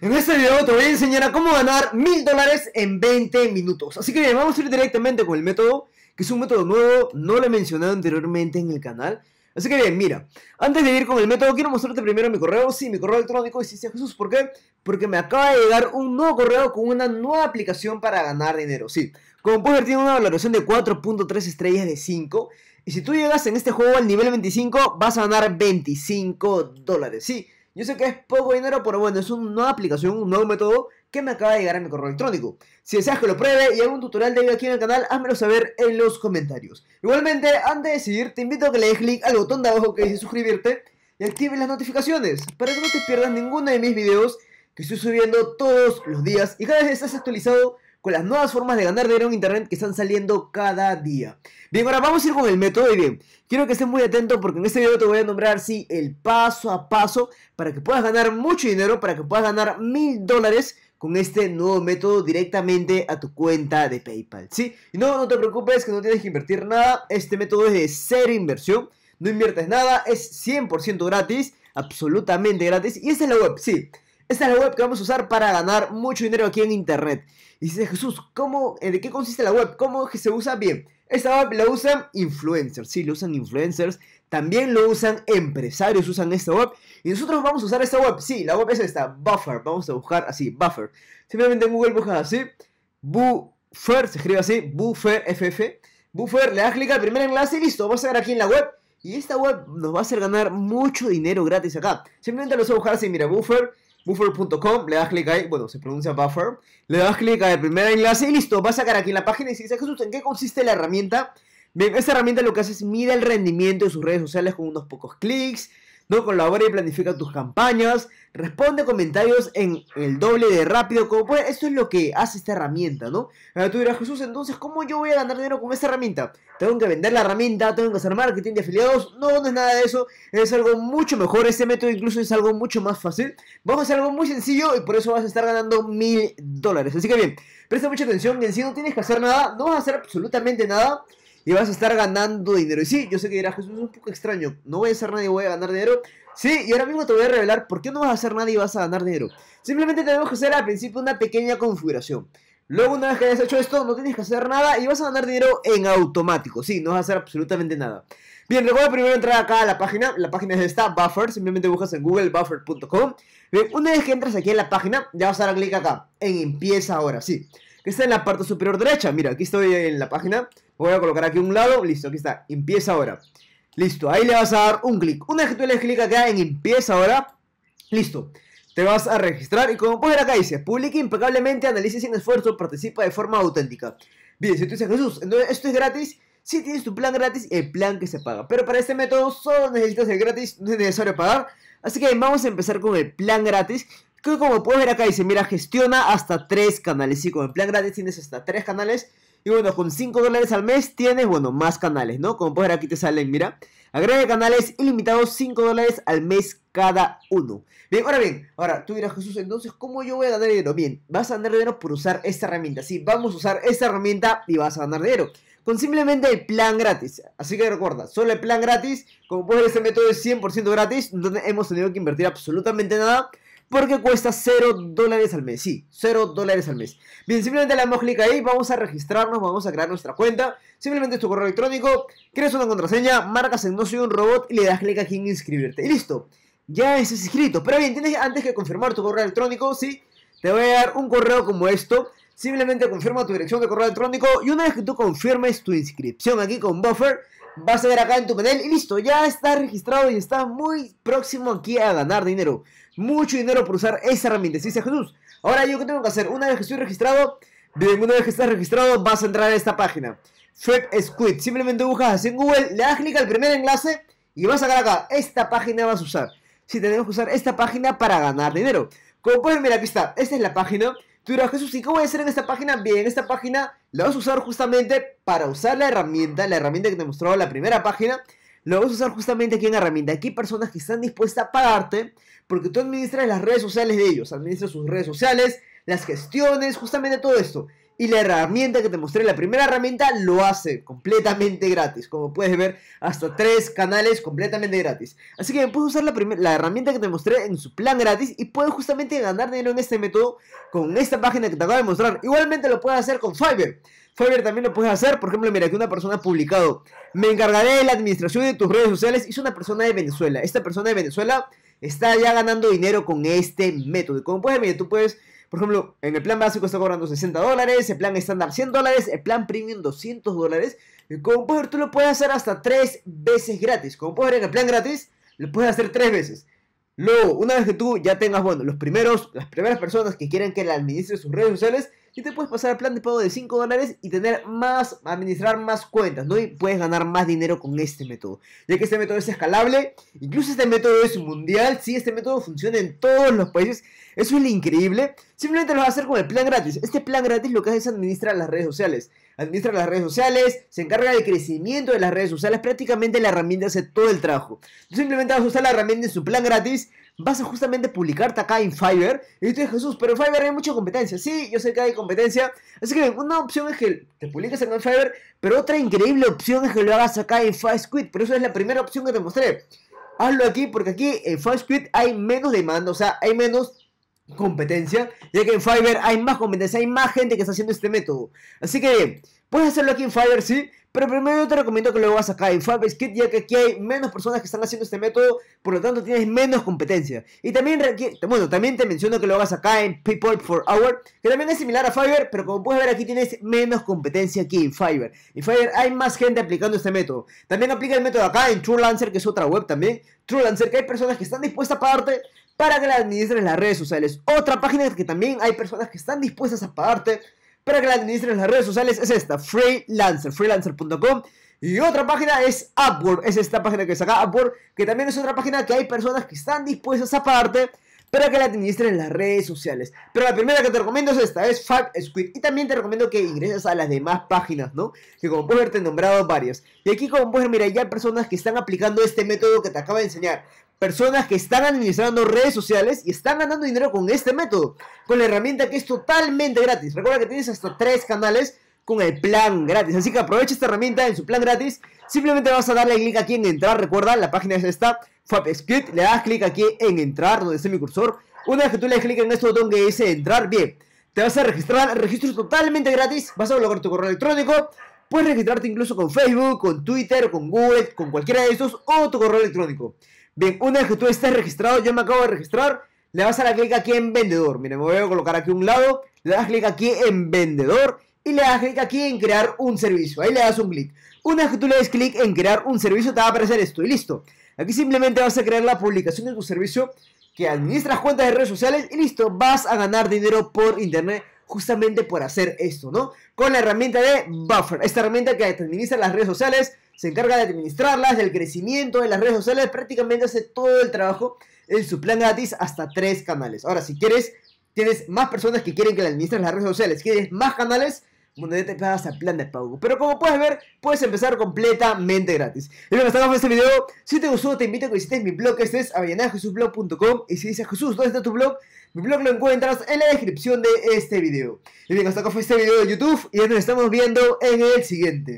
En este video te voy a enseñar a cómo ganar mil dólares en 20 minutos. Así que bien, vamos a ir directamente con el método, que es un método nuevo, no lo he mencionado anteriormente en el canal. Así que bien, mira, antes de ir con el método, quiero mostrarte primero mi correo, sí, mi correo electrónico, y si Jesús, ¿por qué? Porque me acaba de llegar un nuevo correo con una nueva aplicación para ganar dinero, sí. Como puedes ver, tiene una valoración de 4.3 estrellas de 5, y si tú llegas en este juego al nivel 25, vas a ganar 25 dólares, sí. Yo sé que es poco dinero, pero bueno, es una nueva aplicación, un nuevo método que me acaba de llegar a mi correo electrónico. Si deseas que lo pruebe y algún un tutorial de ello aquí en el canal, házmelo saber en los comentarios. Igualmente, antes de seguir, te invito a que le des clic al botón de abajo que dice suscribirte y active las notificaciones para que no te pierdas ninguno de mis videos que estoy subiendo todos los días y cada vez estás actualizado las nuevas formas de ganar dinero en Internet que están saliendo cada día. Bien, ahora vamos a ir con el método y bien, quiero que estés muy atento porque en este video te voy a nombrar, sí, el paso a paso para que puedas ganar mucho dinero, para que puedas ganar mil dólares con este nuevo método directamente a tu cuenta de PayPal, ¿sí? Y no, no te preocupes que no tienes que invertir nada, este método es de ser inversión, no inviertes nada, es 100% gratis, absolutamente gratis, y esta es la web, sí. Esta es la web que vamos a usar para ganar mucho dinero aquí en internet. Y dice Jesús, ¿cómo, eh, ¿de qué consiste la web? ¿Cómo que se usa? Bien, esta web la usan influencers, sí, lo usan influencers, también lo usan empresarios, usan esta web. Y nosotros vamos a usar esta web, sí, la web es esta, Buffer, vamos a buscar así, Buffer. Simplemente en Google buscas así, Buffer, se escribe así, Buffer FF. Buffer, le das clic al primer enlace y listo, vas a ver aquí en la web. Y esta web nos va a hacer ganar mucho dinero gratis acá. Simplemente lo vas a buscar así, mira, Buffer Buffer.com, le das clic ahí, bueno, se pronuncia Buffer, le das clic al primer enlace y listo, vas a sacar aquí en la página y si dice Jesús, ¿en qué consiste la herramienta? Bien, esta herramienta lo que hace es mide el rendimiento de sus redes sociales con unos pocos clics, ¿no? Colabora y planifica tus campañas, responde comentarios en el doble de rápido, como puede, esto es lo que hace esta herramienta, ¿no? Ah, tú dirás, Jesús, entonces, ¿cómo yo voy a ganar dinero con esta herramienta? ¿Tengo que vender la herramienta? ¿Tengo que hacer marketing de afiliados? No, no es nada de eso, es algo mucho mejor, este método incluso es algo mucho más fácil, vamos a hacer algo muy sencillo y por eso vas a estar ganando mil dólares, así que bien, presta mucha atención, en sí no tienes que hacer nada, no vas a hacer absolutamente nada, y vas a estar ganando dinero. Y sí, yo sé que dirás, Jesús, es un poco extraño, no voy a hacer nada y voy a ganar dinero. Sí, y ahora mismo te voy a revelar por qué no vas a hacer nada y vas a ganar dinero. Simplemente tenemos que hacer al principio una pequeña configuración. Luego, una vez que hayas hecho esto, no tienes que hacer nada y vas a ganar dinero en automático. Sí, no vas a hacer absolutamente nada. Bien, recuerda primero entrar acá a la página. La página es esta, Buffer. Simplemente buscas en Google buffer.com. Bien, una vez que entras aquí en la página, ya vas a dar clic acá en Empieza ahora. Sí está en la parte superior derecha. Mira, aquí estoy en la página. Voy a colocar aquí un lado. Listo, aquí está. Empieza ahora. Listo, ahí le vas a dar un clic. Una vez que tú le clic acá en empieza ahora, listo. Te vas a registrar y como puedes ver acá dice, publica impecablemente, analice sin esfuerzo, participa de forma auténtica. Bien, si tú dices Jesús, entonces esto es gratis, si tienes tu plan gratis el plan que se paga. Pero para este método solo necesitas el gratis, no es necesario pagar. Así que vamos a empezar con el plan gratis que como puedes ver acá dice, mira, gestiona hasta 3 canales. Y con el plan gratis tienes hasta 3 canales. Y bueno, con 5 dólares al mes tienes, bueno, más canales, ¿no? Como puedes ver aquí te salen, mira. Agrega canales ilimitados, 5 dólares al mes cada uno. Bien, ahora bien, ahora tú dirás, Jesús, entonces, ¿cómo yo voy a ganar dinero? Bien, vas a ganar dinero por usar esta herramienta. Sí, vamos a usar esta herramienta y vas a ganar dinero. Con simplemente el plan gratis. Así que recuerda, solo el plan gratis. Como puedes ver, este método es 100% gratis. No hemos tenido que invertir absolutamente nada porque cuesta 0 dólares al mes. Sí, 0 dólares al mes. Bien, simplemente le damos clic ahí, vamos a registrarnos, vamos a crear nuestra cuenta. Simplemente tu correo electrónico, creas una contraseña, marcas en no soy un robot y le das clic aquí en inscribirte. Y listo, ya estás inscrito. Pero bien, tienes antes que confirmar tu correo electrónico, sí, te voy a dar un correo como esto Simplemente confirma tu dirección de correo electrónico y una vez que tú confirmes tu inscripción aquí con Buffer, vas a ver acá en tu panel y listo, ya está registrado y está muy próximo aquí a ganar dinero. Mucho dinero por usar esa herramienta, dice Jesús. Ahora yo que tengo que hacer, una vez que estoy registrado, bien, una vez que estás registrado vas a entrar a esta página. Fred Squid, simplemente buscas así en Google, le das clic al primer enlace y vas a sacar acá, esta página vas a usar. Si tenemos que usar esta página para ganar dinero. Como pueden ver aquí está, esta es la página Tú dirás, Jesús, ¿y qué voy a hacer en esta página? Bien, esta página la vas a usar justamente para usar la herramienta, la herramienta que te en la primera página. La vas a usar justamente aquí en herramienta. Aquí hay personas que están dispuestas a pagarte porque tú administras las redes sociales de ellos, administras sus redes sociales, las gestiones, justamente todo esto y la herramienta que te mostré, la primera herramienta, lo hace completamente gratis. Como puedes ver, hasta tres canales completamente gratis. Así que puedes usar la, la herramienta que te mostré en su plan gratis y puedes justamente ganar dinero en este método con esta página que te acabo de mostrar. Igualmente lo puedes hacer con Fiverr. Fiverr también lo puedes hacer. Por ejemplo, mira que una persona ha publicado, me encargaré de la administración de tus redes sociales. Es una persona de Venezuela. Esta persona de Venezuela está ya ganando dinero con este método. como puedes ver, tú puedes por ejemplo, en el plan básico está cobrando 60 dólares, el plan estándar 100 dólares, el plan premium 200 dólares. Como puedes ver, tú lo puedes hacer hasta 3 veces gratis. Como puedes ver, en el plan gratis lo puedes hacer 3 veces. Luego, una vez que tú ya tengas, bueno, los primeros, las primeras personas que quieran que le administre sus redes sociales, y te puedes pasar al plan de pago de 5 dólares y tener más, administrar más cuentas, ¿no? Y puedes ganar más dinero con este método, ya que este método es escalable, incluso este método es mundial, sí, este método funciona en todos los países, eso es lo increíble, simplemente lo vas a hacer con el plan gratis, este plan gratis lo que hace es administrar las redes sociales, administra las redes sociales, se encarga del crecimiento de las redes sociales, prácticamente la herramienta hace todo el trabajo. Tú simplemente vas a usar la herramienta en su plan gratis, vas a justamente publicarte acá en Fiverr. Y tú dices, Jesús, pero en Fiverr hay mucha competencia. Sí, yo sé que hay competencia. Así que una opción es que te publiques acá en Fiverr, pero otra increíble opción es que lo hagas acá en FiveSquid. Por eso es la primera opción que te mostré. Hazlo aquí porque aquí en FiveSquid hay menos demanda, o sea, hay menos competencia, ya que en Fiverr hay más competencia, hay más gente que está haciendo este método. Así que puedes hacerlo aquí en Fiverr, sí, pero primero te recomiendo que lo hagas acá en Fiverr Skit, ya que aquí hay menos personas que están haciendo este método, por lo tanto tienes menos competencia. Y también, bueno, también te menciono que lo hagas acá en People for Hour, que también es similar a Fiverr, pero como puedes ver aquí tienes menos competencia aquí en Fiverr. En Fiverr hay más gente aplicando este método. También aplica el método acá en True Lancer, que es otra web también. True Lancer, que hay personas que están dispuestas a pagarte para que la administren las redes sociales. Otra página que también hay personas que están dispuestas a pagarte para que la administren las redes sociales es esta, Freelancer, freelancer.com. Y otra página es Upwork, es esta página que saca Upwork, que también es otra página que hay personas que están dispuestas a pagarte para que la administren las redes sociales. Pero la primera que te recomiendo es esta, es fact Y también te recomiendo que ingreses a las demás páginas, ¿no? Que como puedes ver te he nombrado varias. Y aquí como puedes ver, mira, ya hay personas que están aplicando este método que te acabo de enseñar personas que están administrando redes sociales y están ganando dinero con este método, con la herramienta que es totalmente gratis. Recuerda que tienes hasta tres canales con el plan gratis. Así que aprovecha esta herramienta en su plan gratis. Simplemente vas a darle clic aquí en entrar. Recuerda, la página es esta, FabScript. Le das clic aquí en entrar, donde está mi cursor. Una vez que tú le das clic en este botón que dice entrar, bien, te vas a registrar. Registro totalmente gratis. Vas a colocar tu correo electrónico. Puedes registrarte incluso con Facebook, con Twitter, con Google, con cualquiera de estos o tu correo electrónico. Bien, una vez que tú estés registrado, yo me acabo de registrar, le vas a dar clic aquí en vendedor. Miren, me voy a colocar aquí a un lado, le das clic aquí en vendedor y le das clic aquí en crear un servicio. Ahí le das un clic. Una vez que tú le des clic en crear un servicio, te va a aparecer esto y listo. Aquí simplemente vas a crear la publicación de tu servicio que administras cuentas de redes sociales y listo, vas a ganar dinero por internet justamente por hacer esto, ¿no? Con la herramienta de Buffer, esta herramienta que administra las redes sociales, se encarga de administrarlas, del crecimiento de las redes sociales, prácticamente hace todo el trabajo en su plan gratis hasta tres canales. Ahora, si quieres, tienes más personas que quieren que la administres las redes sociales, quieres más canales, Mundo te pagas a plan de pago. Pero como puedes ver, puedes empezar completamente gratis. Y hasta acá fue este video. Si te gustó, te invito a que visites mi blog, este es avellanajesusblog.com. Y si dices, Jesús, ¿dónde está tu blog? Mi blog lo encuentras en la descripción de este video. Y bien, hasta acá fue este video de YouTube y nos estamos viendo en el siguiente.